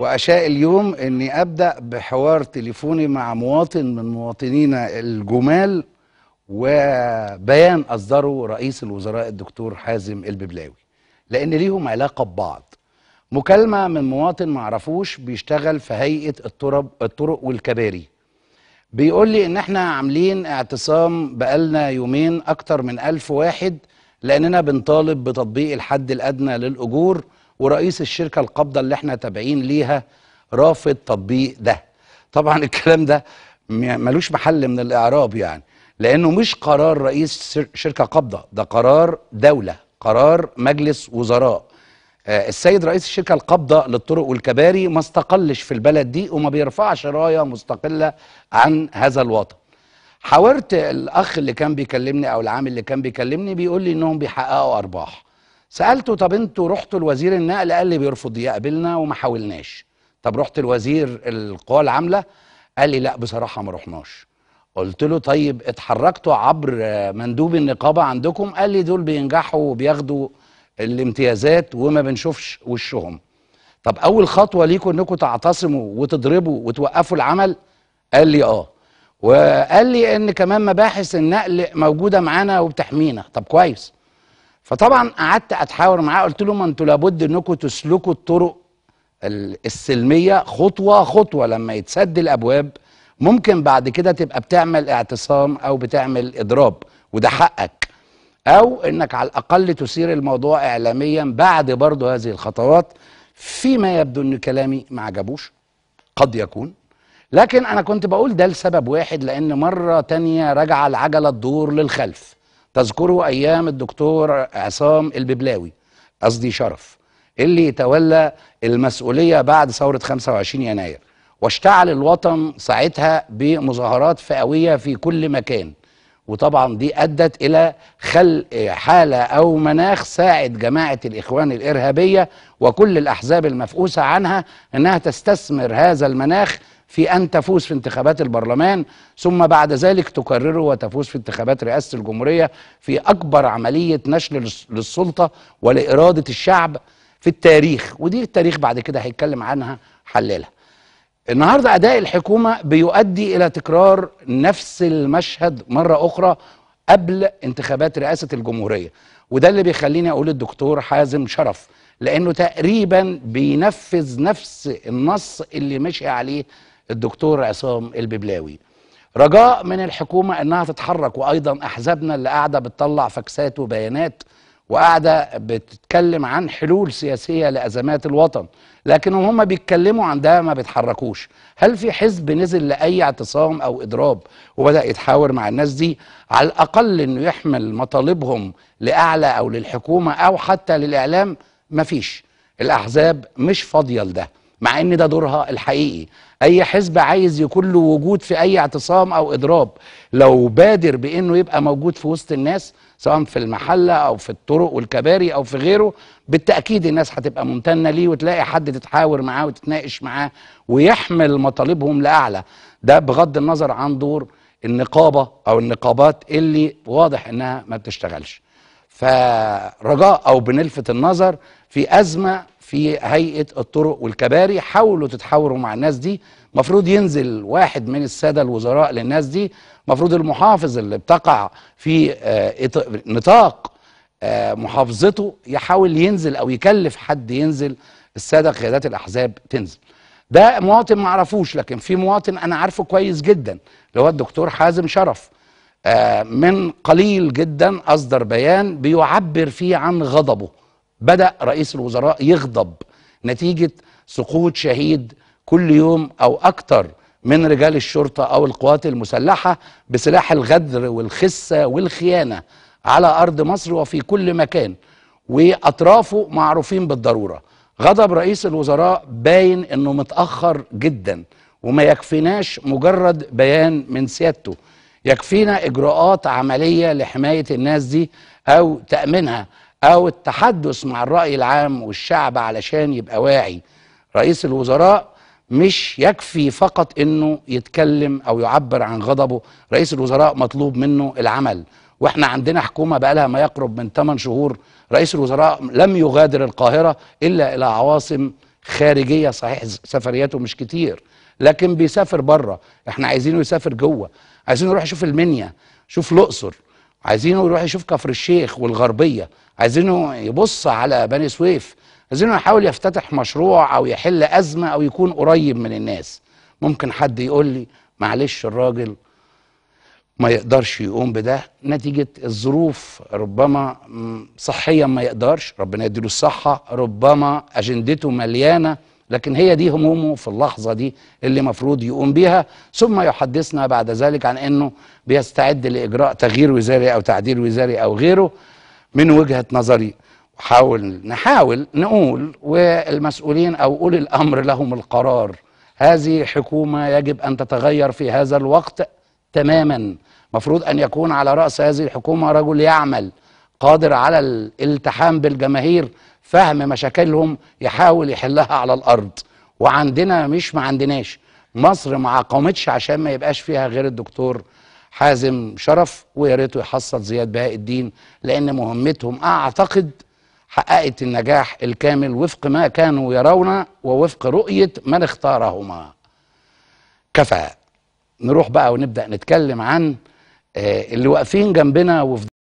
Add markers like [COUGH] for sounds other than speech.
واشاء اليوم اني ابدا بحوار تليفوني مع مواطن من مواطنينا الجمال وبيان اصدره رئيس الوزراء الدكتور حازم الببلاوي لان ليهم علاقه ببعض مكالمه من مواطن معرفوش بيشتغل في هيئه الطرب الطرق والكباري بيقول لي ان احنا عاملين اعتصام بقالنا يومين اكتر من ألف واحد لاننا بنطالب بتطبيق الحد الادنى للاجور ورئيس الشركه القابضه اللي احنا تابعين ليها رافض تطبيق ده طبعا [LAUGHS] الكلام ده ملوش محل من الاعراب يعني لانه مش قرار رئيس شركه قابضه ده قرار دوله قرار مجلس وزراء آه، السيد رئيس الشركه القابضه للطرق والكباري ما استقلش في البلد دي وما بيرفعش رايه مستقله عن هذا الوطن حاورت الاخ اللي كان بيكلمني او العامل اللي كان بيكلمني بيقول لي انهم بيحققوا ارباح سالته طب انتوا رحتوا لوزير النقل قال لي بيرفض يقابلنا وما حاولناش طب رحت لوزير القوى العامله قال لي لا بصراحه ما رحناش قلت له طيب اتحركتوا عبر مندوب النقابه عندكم قال لي دول بينجحوا وبياخدوا الامتيازات وما بنشوفش وشهم طب اول خطوه ليكم انكم تعتصموا وتضربوا وتوقفوا العمل قال لي اه وقال لي ان كمان مباحث النقل موجوده معانا وبتحمينا طب كويس فطبعا قعدت اتحاور معاه قلت له ما انتوا لابد انكم تسلكوا الطرق السلميه خطوه خطوه لما يتسد الابواب ممكن بعد كده تبقى بتعمل اعتصام او بتعمل اضراب وده حقك او انك على الاقل تثير الموضوع اعلاميا بعد برضه هذه الخطوات فيما يبدو ان كلامي ما عجبوش قد يكون لكن انا كنت بقول ده لسبب واحد لان مره تانية رجع العجله الدور للخلف تذكروا ايام الدكتور عصام الببلاوي قصدي شرف اللي تولى المسؤوليه بعد ثوره 25 يناير واشتعل الوطن ساعتها بمظاهرات فئويه في كل مكان وطبعا دي ادت الى خلق حاله او مناخ ساعد جماعه الاخوان الارهابيه وكل الاحزاب المفقوسه عنها انها تستثمر هذا المناخ في أن تفوز في انتخابات البرلمان ثم بعد ذلك تكرره وتفوز في انتخابات رئاسة الجمهورية في أكبر عملية نشل للسلطة ولإرادة الشعب في التاريخ ودي التاريخ بعد كده هيتكلم عنها حللها النهاردة أداء الحكومة بيؤدي إلى تكرار نفس المشهد مرة أخرى قبل انتخابات رئاسة الجمهورية وده اللي بيخليني أقول الدكتور حازم شرف لأنه تقريبا بينفذ نفس النص اللي مشي عليه الدكتور عصام الببلاوي رجاء من الحكومة أنها تتحرك وأيضا أحزابنا اللي قاعدة بتطلع فاكسات وبيانات وقاعدة بتتكلم عن حلول سياسية لأزمات الوطن لكن هم بيتكلموا عن ده ما بيتحركوش هل في حزب نزل لأي اعتصام أو إضراب وبدأ يتحاور مع الناس دي على الأقل أنه يحمل مطالبهم لأعلى أو للحكومة أو حتى للإعلام مفيش الأحزاب مش فاضية لده مع ان ده دورها الحقيقي اي حزب عايز يكون له وجود في اي اعتصام او اضراب لو بادر بانه يبقى موجود في وسط الناس سواء في المحله او في الطرق والكباري او في غيره بالتاكيد الناس هتبقى ممتنه ليه وتلاقي حد تتحاور معاه وتتناقش معاه ويحمل مطالبهم لاعلى ده بغض النظر عن دور النقابه او النقابات اللي واضح انها ما بتشتغلش فرجاء او بنلفت النظر في ازمه في هيئه الطرق والكباري حاولوا تتحاوروا مع الناس دي المفروض ينزل واحد من الساده الوزراء للناس دي المفروض المحافظ اللي بتقع في آه، نطاق آه، محافظته يحاول ينزل او يكلف حد ينزل الساده قيادات الاحزاب تنزل ده مواطن ما اعرفوش لكن في مواطن انا عارفه كويس جدا اللي هو الدكتور حازم شرف آه، من قليل جدا اصدر بيان بيعبر فيه عن غضبه بدأ رئيس الوزراء يغضب نتيجة سقوط شهيد كل يوم أو أكتر من رجال الشرطة أو القوات المسلحة بسلاح الغدر والخسة والخيانة على أرض مصر وفي كل مكان وأطرافه معروفين بالضرورة غضب رئيس الوزراء باين أنه متأخر جدا وما يكفيناش مجرد بيان من سيادته يكفينا إجراءات عملية لحماية الناس دي أو تأمينها او التحدث مع الراي العام والشعب علشان يبقى واعي رئيس الوزراء مش يكفي فقط انه يتكلم او يعبر عن غضبه رئيس الوزراء مطلوب منه العمل واحنا عندنا حكومه بقى لها ما يقرب من 8 شهور رئيس الوزراء لم يغادر القاهره الا الى عواصم خارجيه صحيح سفرياته مش كتير لكن بيسافر بره احنا عايزينه يسافر جوه عايزينه يروح يشوف المنيا شوف الاقصر عايزينه يروح يشوف كفر الشيخ والغربيه عايزينه يبص على بني سويف عايزينه يحاول يفتتح مشروع او يحل ازمه او يكون قريب من الناس ممكن حد يقول لي معلش الراجل ما يقدرش يقوم بده نتيجة الظروف ربما صحيا ما يقدرش ربنا يديله الصحة ربما أجندته مليانة لكن هي دي همومه في اللحظة دي اللي مفروض يقوم بيها ثم يحدثنا بعد ذلك عن أنه بيستعد لإجراء تغيير وزاري أو تعديل وزاري أو غيره من وجهة نظري حاول نحاول نقول والمسؤولين أو أولي الأمر لهم القرار هذه حكومة يجب أن تتغير في هذا الوقت تماما مفروض أن يكون على رأس هذه الحكومة رجل يعمل قادر على الالتحام بالجماهير فهم مشاكلهم يحاول يحلها على الارض وعندنا مش ما عندناش مصر ما عقمتش عشان ما يبقاش فيها غير الدكتور حازم شرف ويا ريته يحصل زياد بهاء الدين لان مهمتهم اعتقد حققت النجاح الكامل وفق ما كانوا يرون ووفق رؤيه من اختارهما. كفى نروح بقى ونبدا نتكلم عن آه، اللي واقفين جنبنا وفي